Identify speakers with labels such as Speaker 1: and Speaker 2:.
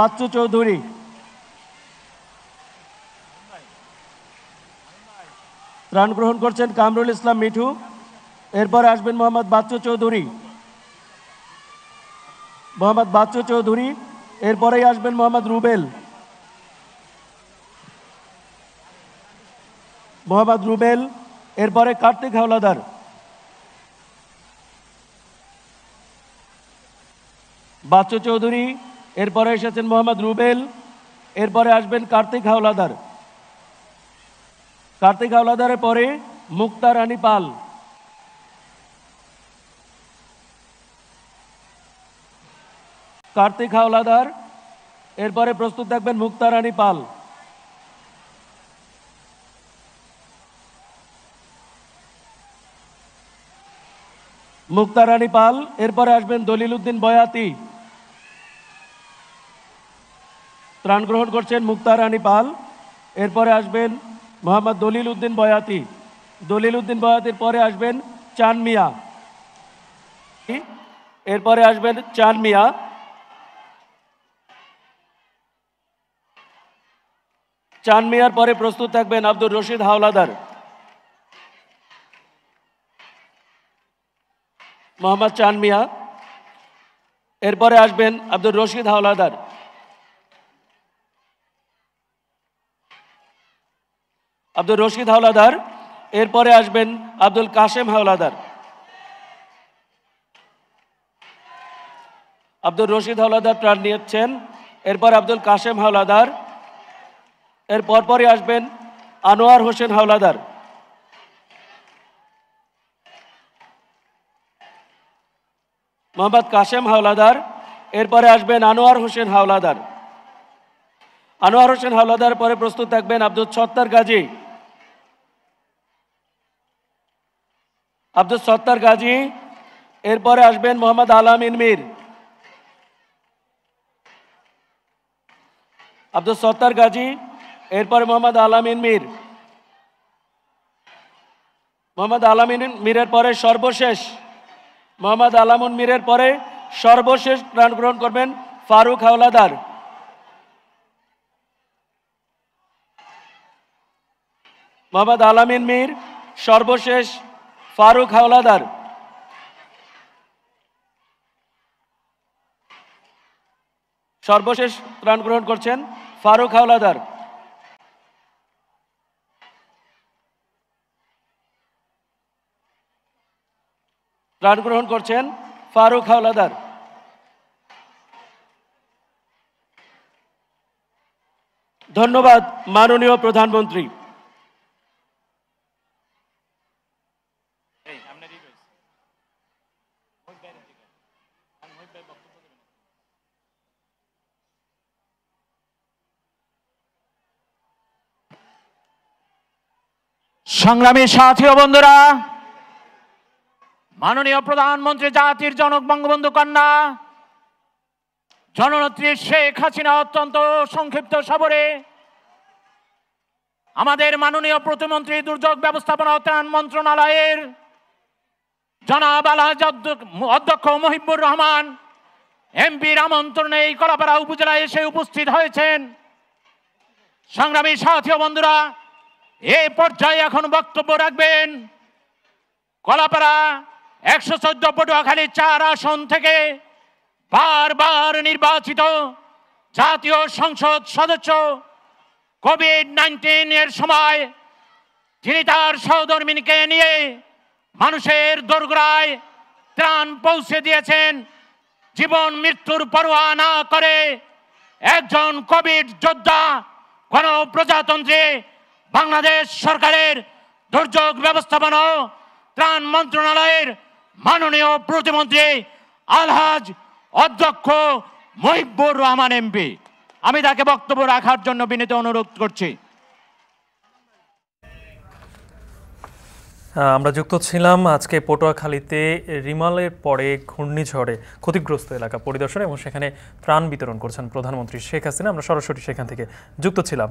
Speaker 1: Bachchu Chowdhury run গ্রহণ করছেন কামরুল ইসলাম মিঠু এরপর আসবেন মোহাম্মদ বাচ্চু চৌধুরী মোহাম্মদ বাচ্চু চৌধুরী এরপরেই আসবেন মোহাম্মদ রুবেল মোহাম্মদ রুবেল এরপরে কার্তিক হাওলাদার বাচ্চু চৌধুরী এরপরে এসেছেন মোহাম্মদ রুবেল এরপরে আসবেন কার্তিক হাওলাদার কার্তিক হাওলাদারের পরে মুক্তা রানী পাল কার্তিক হাওলাদার এরপরে প্রস্তুত থাকবেন মুক্তা রানী পাল মুক্তা রানী পাল এরপরে আসবেন দলিল উদ্দিন বয়াতি ত্রাণ গ্রহণ করছেন আনি পাল এরপরে আসবেন মোহাম্মদ দলিল উদ্দিন বয়াতি দলিল উদ্দিন বয়াতির পরে আসবেন চান মিয়া এরপরে আসবেন চান মিয়া চান মিয়ার পরে প্রস্তুত থাকবেন আব্দুর রশিদ হাওলাদার মোহাম্মদ চান মিয়া এরপরে আসবেন আব্দুর রশিদ হাওলাদার আব্দুল রশিদ হাওলাদার এরপরে আসবেন আব্দুল কাশেম হাওলাদার আব্দুল রশিদ হাওলাদার প্রাণ নিয়েছেন এরপর আব্দুল কাশেম হাওলাদার এর পরপরই আসবেন আনোয়ার হোসেন হাওলাদার মোহাম্মদ কাশেম হাওলাদার এরপরে আসবেন আনোয়ার হোসেন হাওলাদার আনোয়ার হোসেন হাওলাদার পরে প্রস্তুত থাকবেন আব্দুল ছত্তার গাজী আব্দুল সত্তার গাজী এরপরে আসবেন মোহাম্মদ আলামিন ইনমির আব্দুল সত্তার গাজী এরপরে মোহাম্মদ আলামিন ইনমির মোহাম্মদ আলামিন মীরের পরে সর্বশেষ মোহাম্মদ আলামুন মীরের পরে সর্বশেষ প্রাণ গ্রহণ করবেন ফারুক হাওলাদার মোহাম্মদ আলামিন মীর সর্বশেষ ফারুক হাওলাদার সর্বশেষ প্রাণ গ্রহণ করছেন ফারুক হাওলাদার প্রাণ গ্রহণ করছেন ফারুক হাওলাদার ধন্যবাদ মাননীয় প্রধানমন্ত্রী
Speaker 2: সংগ্রামী সাথী বন্ধুরা মাননীয় প্রধানমন্ত্রী জাতির জনক বঙ্গবন্ধু কন্যা জননেত্রী শেখ হাসিনা অত্যন্ত সংক্ষিপ্ত সবরে আমাদের মাননীয় প্রতিমন্ত্রী দুর্যোগ ব্যবস্থাপনা ত্রাণ মন্ত্রণালয়ের জনাব আলহাজ অধ্যক্ষ মহিবুর রহমান এমপি রামন্ত্রণে এই কলাপাড়া উপজেলায় এসে উপস্থিত হয়েছেন সংগ্রামী সাথী বন্ধুরা এই পর্যায়ে এখন বক্তব্য রাখবেন কলাপাড়া একশো চোদ্দ পটুয়াখালী চার আসন থেকে বারবার নির্বাচিত জাতীয় সংসদ সদস্য কোভিড নাইন্টিন এর সময় তিনি তার সহধর্মিনীকে নিয়ে মানুষের দোরগোড়ায় ত্রাণ পৌঁছে দিয়েছেন জীবন মৃত্যুর পরোয়া না করে একজন কোভিড যোদ্ধা গণপ্রজাতন্ত্রে বাংলাদেশ সরকারের দুর্যোগ ব্যবস্থাপনা ত্রাণ মন্ত্রণালয়ের মাননীয় প্রতিমন্ত্রী আলহাজ অধ্যক্ষ মহিবুর রহমান এমপি আমি তাকে বক্তব্য রাখার জন্য বিনীত অনুরোধ করছি
Speaker 1: আমরা যুক্ত ছিলাম আজকে পটুয়াখালীতে রিমালের পরে ঘূর্ণিঝড়ে ক্ষতিগ্রস্ত এলাকা পরিদর্শন এবং সেখানে ত্রাণ বিতরণ করছেন প্রধানমন্ত্রী শেখ হাসিনা আমরা সরাসরি সেখান থেকে যুক্ত ছিলাম